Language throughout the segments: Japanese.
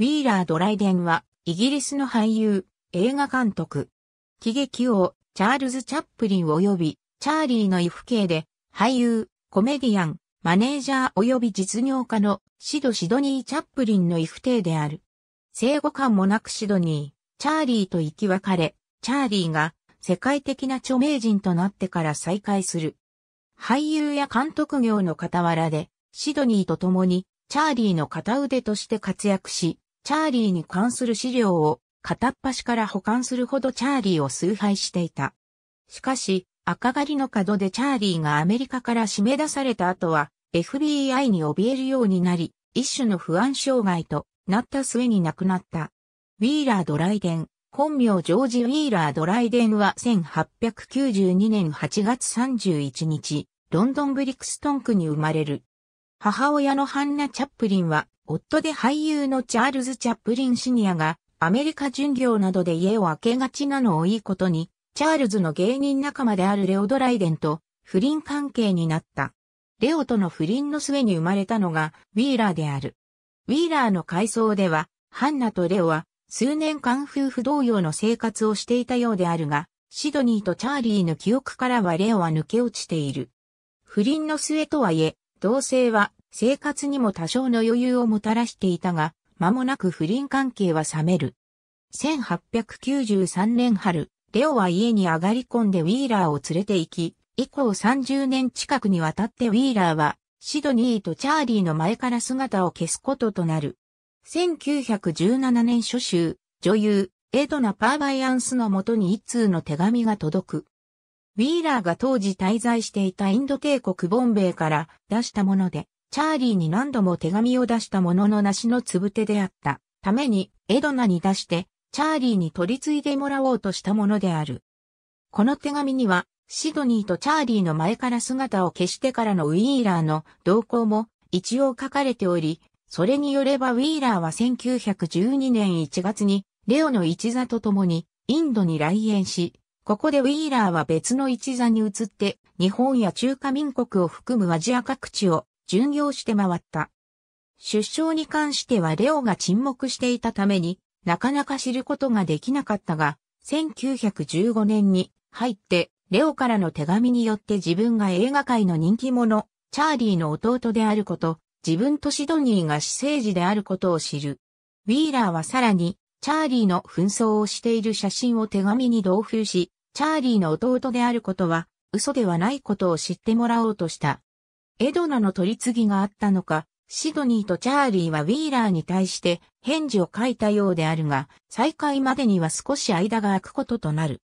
ウィーラー・ドライデンは、イギリスの俳優、映画監督。喜劇王、チャールズ・チャップリン及び、チャーリーの異父兄で、俳優、コメディアン、マネージャー及び実業家のシド・シドニー・チャップリンの異父弟である。生後間もなくシドニー、チャーリーと生き別れ、チャーリーが世界的な著名人となってから再会する。俳優や監督業の傍らで、シドニーと共に、チャーリーの片腕として活躍し、チャーリーに関する資料を片っ端から保管するほどチャーリーを崇拝していた。しかし、赤狩りの角でチャーリーがアメリカから締め出された後は、FBI に怯えるようになり、一種の不安障害となった末に亡くなった。ウィーラー・ドライデン、本名ジョージ・ウィーラー・ドライデンは1892年8月31日、ロンドン・ブリクストン区に生まれる。母親のハンナ・チャップリンは夫で俳優のチャールズ・チャップリンシニアが、アメリカ巡業などで家を空けがちなのをいいことに、チャールズの芸人仲間であるレオ・ドライデンと不倫関係になった。レオとの不倫の末に生まれたのが、ウィーラーである。ウィーラーの回想では、ハンナとレオは、数年間夫婦同様の生活をしていたようであるが、シドニーとチャーリーの記憶からはレオは抜け落ちている。不倫の末とはいえ、同性は生活にも多少の余裕をもたらしていたが、間もなく不倫関係は冷める。1893年春、レオは家に上がり込んでウィーラーを連れて行き、以降30年近くにわたってウィーラーは、シドニーとチャーリーの前から姿を消すこととなる。1917年初秋、女優、エドナ・パーバイアンスのもとに一通の手紙が届く。ウィーラーが当時滞在していたインド帝国ボンベイから出したもので、チャーリーに何度も手紙を出したものの梨のつぶてであったために、エドナに出して、チャーリーに取り継いでもらおうとしたものである。この手紙には、シドニーとチャーリーの前から姿を消してからのウィーラーの動向も一応書かれており、それによればウィーラーは1912年1月にレオの一座と共にインドに来園し、ここでウィーラーは別の一座に移って日本や中華民国を含むアジア各地を巡業して回った。出生に関してはレオが沈黙していたために、なかなか知ることができなかったが、1915年に入って、レオからの手紙によって自分が映画界の人気者、チャーリーの弟であること、自分とシドニーが私生児であることを知る。ウィーラーはさらに、チャーリーの紛争をしている写真を手紙に同封し、チャーリーの弟であることは、嘘ではないことを知ってもらおうとした。エドナの取り次ぎがあったのか、シドニーとチャーリーはウィーラーに対して返事を書いたようであるが、再開までには少し間が空くこととなる。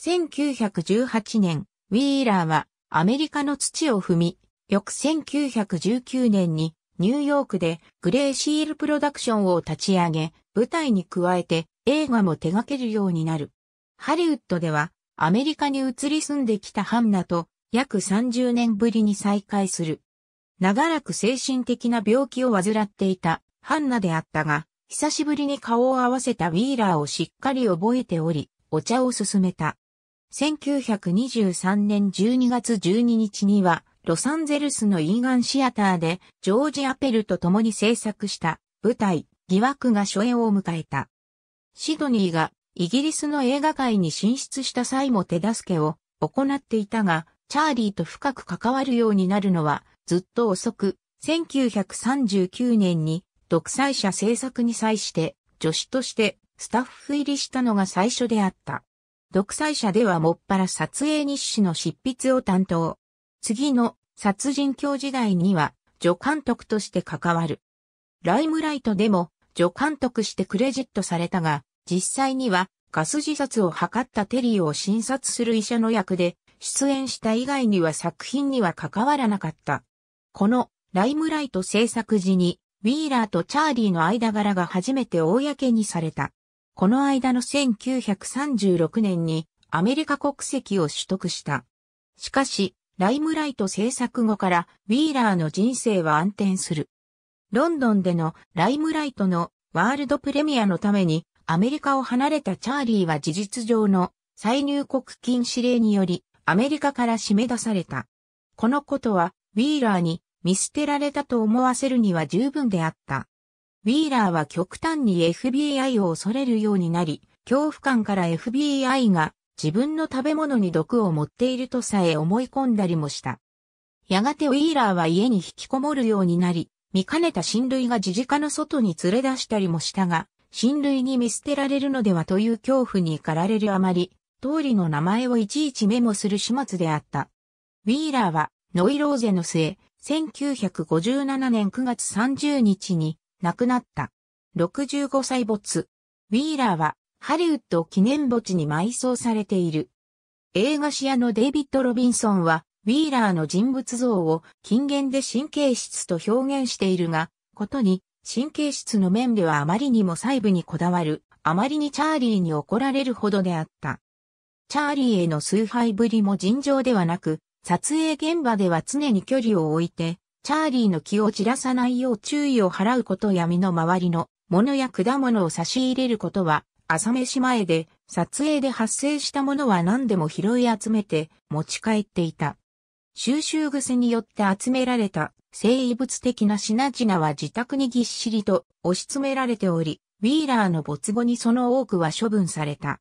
1918年、ウィーラーはアメリカの土を踏み、翌1919年にニューヨークでグレーシールプロダクションを立ち上げ、舞台に加えて映画も手掛けるようになる。ハリウッドではアメリカに移り住んできたハンナと約30年ぶりに再会する。長らく精神的な病気を患っていたハンナであったが、久しぶりに顔を合わせたウィーラーをしっかり覚えており、お茶を勧めた。1923年12月12日には、ロサンゼルスのイーガンシアターで、ジョージ・アペルと共に制作した舞台、疑惑が初演を迎えた。シドニーがイギリスの映画界に進出した際も手助けを行っていたが、チャーリーと深く関わるようになるのはずっと遅く、1939年に独裁者政策に際して助手としてスタッフ入りしたのが最初であった。独裁者ではもっぱら撮影日誌の執筆を担当。次の殺人教時代には助監督として関わる。ライムライトでも助監督してクレジットされたが、実際にはガス自殺を図ったテリーを診察する医者の役で出演した以外には作品には関わらなかった。このライムライト制作時に、ウィーラーとチャーリーの間柄が初めて公にされた。この間の1936年にアメリカ国籍を取得した。しかし、ライムライト制作後からウィーラーの人生は暗転する。ロンドンでのライムライトのワールドプレミアのためにアメリカを離れたチャーリーは事実上の再入国禁止令によりアメリカから締め出された。このことは、ウィーラーに見捨てられたと思わせるには十分であった。ウィーラーは極端に FBI を恐れるようになり、恐怖感から FBI が自分の食べ物に毒を持っているとさえ思い込んだりもした。やがてウィーラーは家に引きこもるようになり、見かねた親類が自治家の外に連れ出したりもしたが、親類に見捨てられるのではという恐怖に駆られるあまり、通りの名前をいちいちメモする始末であった。ウィーラーはノイローゼの末、1957年9月30日に亡くなった。65歳没。ウィーラーはハリウッド記念墓地に埋葬されている。映画視野のデイビッド・ロビンソンは、ウィーラーの人物像を近現で神経質と表現しているが、ことに神経質の面ではあまりにも細部にこだわる、あまりにチャーリーに怒られるほどであった。チャーリーへの崇拝ぶりも尋常ではなく、撮影現場では常に距離を置いて、チャーリーの気を散らさないよう注意を払うことや身の周りの物や果物を差し入れることは、朝飯前で、撮影で発生したものは何でも拾い集めて持ち帰っていた。収集癖によって集められた生物的な品々は自宅にぎっしりと押し詰められており、ウィーラーの没後にその多くは処分された。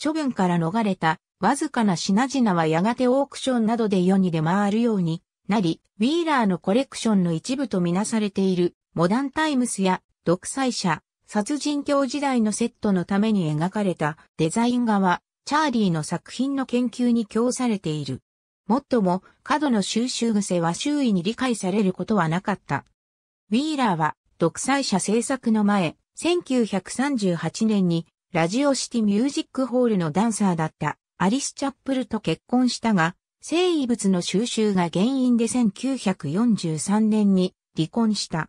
処分から逃れたわずかな品々はやがてオークションなどで世に出回るようになり、ウィーラーのコレクションの一部とみなされているモダンタイムスや独裁者、殺人狂時代のセットのために描かれたデザイン画はチャーリーの作品の研究に供されている。もっとも、過度の収集癖は周囲に理解されることはなかった。ウィーラーは、独裁者制作の前、1938年にラジオシティミュージックホールのダンサーだったアリス・チャップルと結婚したが、生遺物の収集が原因で1943年に離婚した。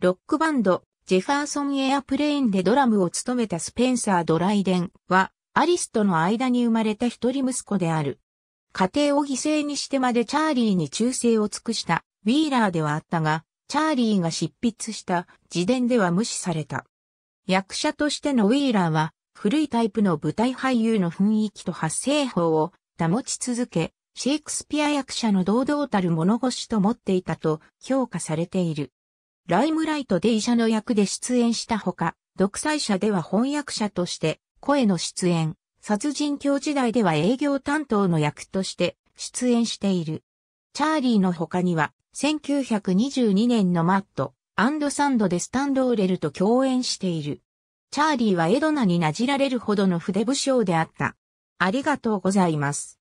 ロックバンド、ジェファーソン・エアプレーンでドラムを務めたスペンサー・ドライデンは、アリスとの間に生まれた一人息子である。家庭を犠牲にしてまでチャーリーに忠誠を尽くしたウィーラーではあったが、チャーリーが執筆した自伝では無視された。役者としてのウィーラーは古いタイプの舞台俳優の雰囲気と発声法を保ち続け、シェイクスピア役者の堂々たる物腰と持っていたと評価されている。ライムライトで医者の役で出演したほか、独裁者では翻訳者として声の出演、殺人狂時代では営業担当の役として出演している。チャーリーの他には、1922年のマット、アンドサンドでスタンドーレルと共演している。チャーリーはエドナになじられるほどの筆武将であった。ありがとうございます。